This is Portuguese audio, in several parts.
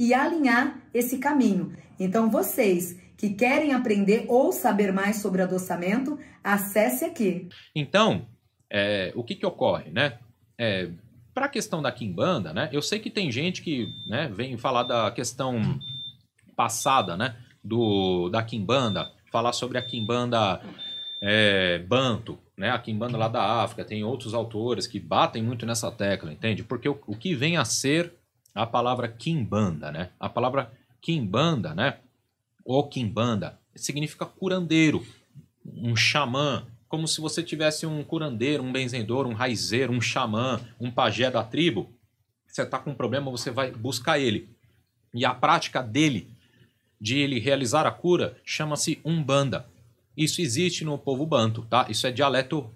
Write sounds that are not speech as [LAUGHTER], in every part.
e alinhar esse caminho. Então, vocês que querem aprender ou saber mais sobre adoçamento, acesse aqui. Então, é, o que, que ocorre, né? É, Para a questão da kimbanda, né? Eu sei que tem gente que né, vem falar da questão passada, né? Do, da kimbanda. falar sobre a kimbanda é, banto, né? A kimbanda lá da África, tem outros autores que batem muito nessa tecla, entende? Porque o, o que vem a ser a palavra kimbanda né? A palavra kimbanda né? Ou Kimbanda, significa curandeiro, um xamã, como se você tivesse um curandeiro, um benzedor, um raizeiro, um xamã, um pajé da tribo. Você está com um problema, você vai buscar ele. E a prática dele, de ele realizar a cura, chama-se umbanda. Isso existe no povo banto, tá? Isso é dialeto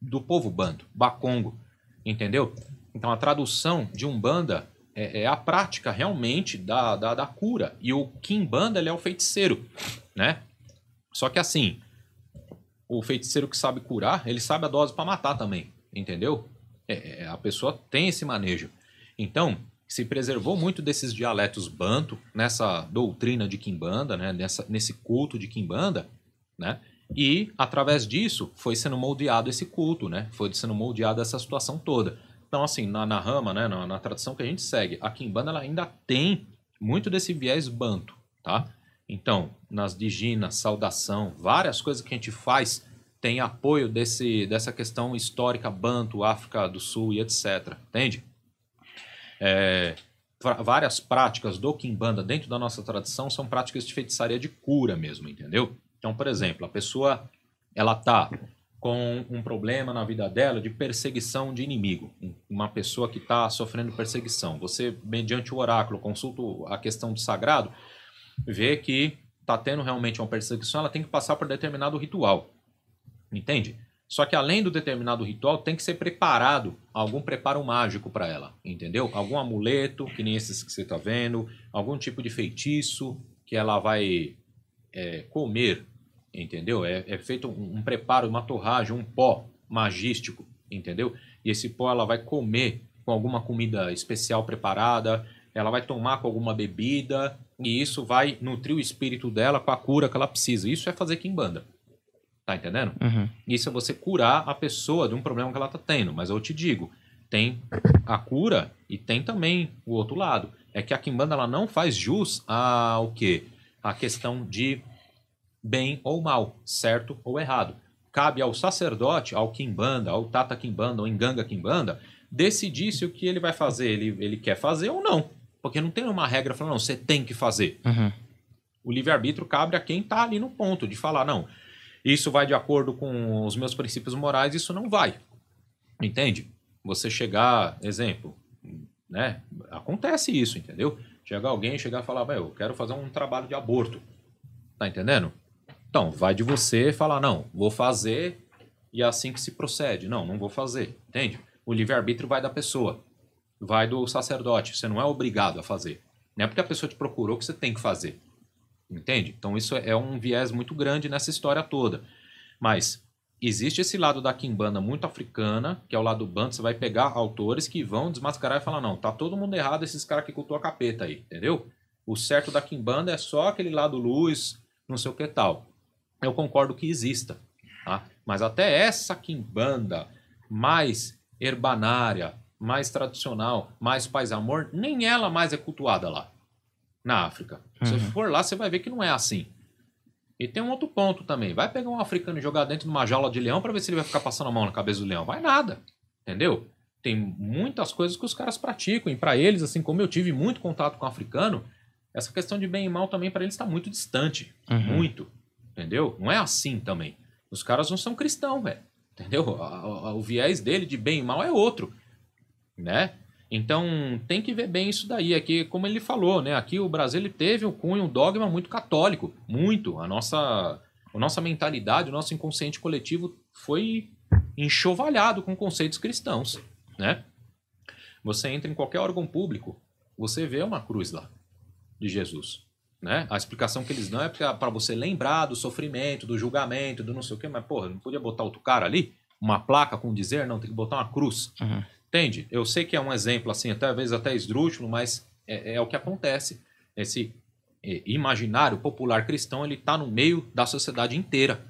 do povo banto, bacongo, entendeu? Então a tradução de umbanda é, é, a prática realmente da, da, da cura. E o Kimbanda ele é o feiticeiro, né? Só que assim, o feiticeiro que sabe curar, ele sabe a dose para matar também, entendeu? É, é, a pessoa tem esse manejo. Então, se preservou muito desses dialetos banto nessa doutrina de Kimbanda, né? Nessa, nesse culto de Kimbanda, né? E através disso foi sendo moldeado esse culto, né? Foi sendo moldeada essa situação toda. Então, assim, na, na rama, né, na, na, tradição que a gente segue, a Kimbanda ela ainda tem muito desse viés banto, tá? Então, nas diginas, saudação, várias coisas que a gente faz tem apoio desse, dessa questão histórica banto, África do Sul e etc, entende? É, várias práticas do Kimbanda dentro da nossa tradição são práticas de feitiçaria de cura mesmo, entendeu? Então, por exemplo, a pessoa ela tá com um problema na vida dela de perseguição de inimigo, uma pessoa que está sofrendo perseguição. Você, mediante o oráculo, consulta a questão do sagrado, vê que está tendo realmente uma perseguição, ela tem que passar por determinado ritual, entende? Só que além do determinado ritual, tem que ser preparado algum preparo mágico para ela, entendeu? Algum amuleto, que nem esses que você está vendo, algum tipo de feitiço que ela vai é, comer, entendeu? É, é feito um, um, preparo, uma torragem, um pó magístico, entendeu? E esse pó ela vai comer com alguma comida especial preparada, ela vai tomar com alguma bebida, e isso vai nutrir o espírito dela com a cura que ela precisa. Isso é fazer quimbanda. Tá entendendo? Uhum. Isso é você curar a pessoa de um problema que ela tá tendo. Mas eu te digo, tem a cura e tem também o outro lado. É que a quimbanda ela não faz jus ao quê? A questão de bem ou mal, certo ou errado. Cabe ao sacerdote, ao Kimbanda, ao Tata Kimbanda ou Enganga Kimbanda, decidir se o que ele vai fazer, ele, ele quer fazer ou não. Porque não tem uma regra falando, não, você tem que fazer. Uhum. O livre-arbítrio cabe a quem está ali no ponto de falar, não, isso vai de acordo com os meus princípios morais, isso não vai. Entende? Você chegar, exemplo, né? Acontece isso, entendeu? Chegar alguém, chegar e falar, eu quero fazer um trabalho de aborto. Tá entendendo? Então, vai de você falar, não, vou fazer e é assim que se procede. Não, não vou fazer, entende? O livre-arbítrio vai da pessoa, vai do sacerdote. Você não é obrigado a fazer. Não é porque a pessoa te procurou que você tem que fazer, entende? Então, isso é um viés muito grande nessa história toda. Mas existe esse lado da quimbanda muito africana, que é o lado bando, você vai pegar autores que vão desmascarar e falar, não, tá todo mundo errado esses caras que cultuam a capeta aí, entendeu? O certo da quimbanda é só aquele lado luz, não sei o que tal eu concordo que exista. Tá? Mas até essa quimbanda mais herbanária, mais tradicional, mais paz amor, nem ela mais é cultuada lá na África. Se uhum. você for lá, você vai ver que não é assim. E tem um outro ponto também. Vai pegar um africano e jogar dentro de uma jaula de leão para ver se ele vai ficar passando a mão na cabeça do leão. Vai nada. Entendeu? Tem muitas coisas que os caras praticam. E para eles, assim como eu tive muito contato com o africano, essa questão de bem e mal também para eles está muito distante. Uhum. Muito. Entendeu? Não é assim também. Os caras não são cristãos, velho. Entendeu? O, o viés dele de bem e mal é outro. Né? Então tem que ver bem isso daí. Aqui, como ele falou, né? Aqui o Brasil ele teve um cunho, um dogma muito católico. Muito. A nossa, a nossa mentalidade, o nosso inconsciente coletivo foi enxovalhado com conceitos cristãos. Né? Você entra em qualquer órgão público, você vê uma cruz lá de Jesus. Né? A explicação que eles dão é para ah, você lembrar do sofrimento, do julgamento, do não sei o quê, mas, porra, não podia botar outro cara ali? Uma placa com dizer? Não, tem que botar uma cruz. Uhum. Entende? Eu sei que é um exemplo, assim, até às vezes até esdrúxulo, mas é, é o que acontece. Esse é, imaginário popular cristão, ele está no meio da sociedade inteira,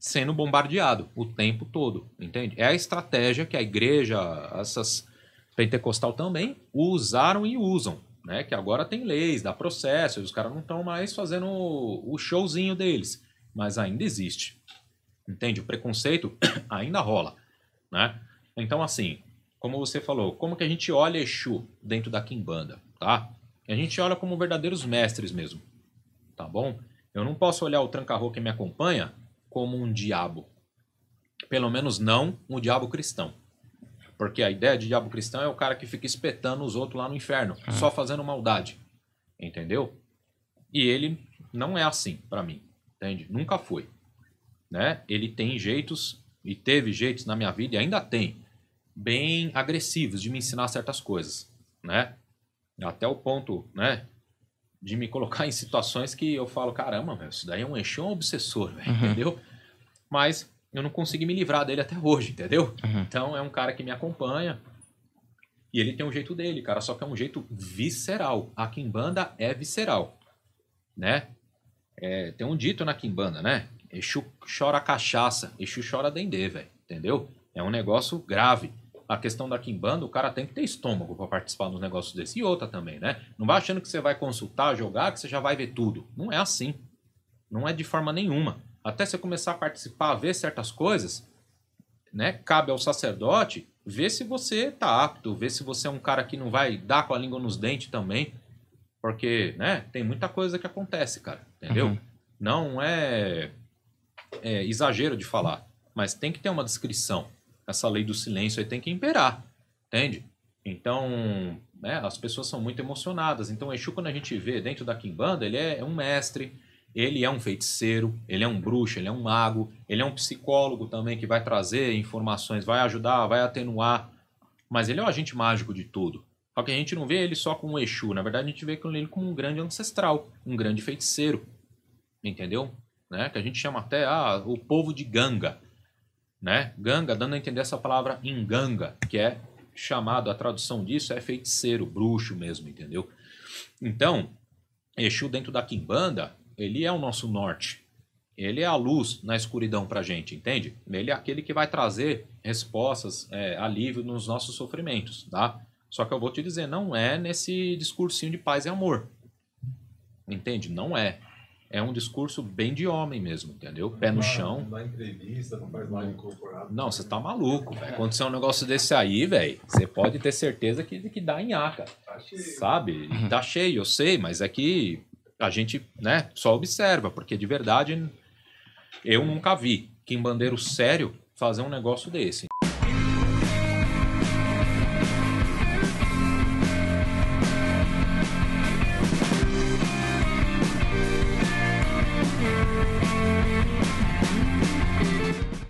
sendo bombardeado o tempo todo, entende? É a estratégia que a igreja, essas pentecostal também, usaram e usam né? Que agora tem leis, dá processo, os caras não estão mais fazendo o showzinho deles, mas ainda existe. Entende? O preconceito [COUGHS] ainda rola, né? Então, assim, como você falou, como que a gente olha Exu dentro da Kimbanda, tá? A gente olha como verdadeiros mestres mesmo, tá bom? Eu não posso olhar o trancarro que me acompanha como um diabo. Pelo menos não um diabo cristão. Porque a ideia de diabo cristão é o cara que fica espetando os outros lá no inferno, uhum. só fazendo maldade. Entendeu? E ele não é assim para mim, entende? Nunca foi. Né? Ele tem jeitos e teve jeitos na minha vida e ainda tem bem agressivos de me ensinar certas coisas, né? Até o ponto, né, de me colocar [LAUGHS] em situações que eu falo, caramba, meu, isso daí é um enxão obsessor, uhum. entendeu? Mas eu não consegui me livrar dele até hoje, entendeu? Uhum. Então é um cara que me acompanha. E ele tem um jeito dele, cara, só que é um jeito visceral. A Kimbanda é visceral, né? É, tem um dito na Kimbanda, né? Exu chora cachaça, Exu chora dendê, velho, entendeu? É um negócio grave. A questão da Kimbanda, o cara tem que ter estômago para participar dos negócios desse. E outra também, né? Não vai achando que você vai consultar, jogar, que você já vai ver tudo. Não é assim. Não é de forma nenhuma até você começar a participar, ver certas coisas, né? Cabe ao sacerdote ver se você está apto, ver se você é um cara que não vai dar com a língua nos dentes também, porque, né? Tem muita coisa que acontece, cara, entendeu? Uhum. Não é, é exagero de falar, mas tem que ter uma descrição. Essa lei do silêncio aí tem que imperar, entende? Então, né, as pessoas são muito emocionadas. Então, o Exu, quando a gente vê dentro da Kimbanda, ele é, é um mestre, ele é um feiticeiro, ele é um bruxo, ele é um mago, ele é um psicólogo também que vai trazer informações, vai ajudar, vai atenuar. Mas ele é o agente mágico de tudo. Só que a gente não vê ele só como um Exu, na verdade a gente vê ele como um grande ancestral, um grande feiticeiro. Entendeu? Né? Que a gente chama até ah, o povo de Ganga. Né? Ganga, dando a entender essa palavra em Ganga, que é chamado, a tradução disso é feiticeiro, bruxo mesmo, entendeu? Então, Exu dentro da Kimbanda ele é o nosso norte. Ele é a luz na escuridão para a gente, entende? Ele é aquele que vai trazer respostas, é, alívio nos nossos sofrimentos, tá? Só que eu vou te dizer, não é nesse discursinho de paz e amor. Entende? Não é. É um discurso bem de homem mesmo, entendeu? Pé no chão. Não entrevista, não faz live Não, você tá maluco, velho. é um negócio desse aí, velho, você pode ter certeza que, que dá em aca, Tá cheio. Sabe? [LAUGHS] Tá cheio, eu sei, mas é que a gente né, só observa, porque de verdade eu nunca vi quem bandeiro sério fazer um negócio desse.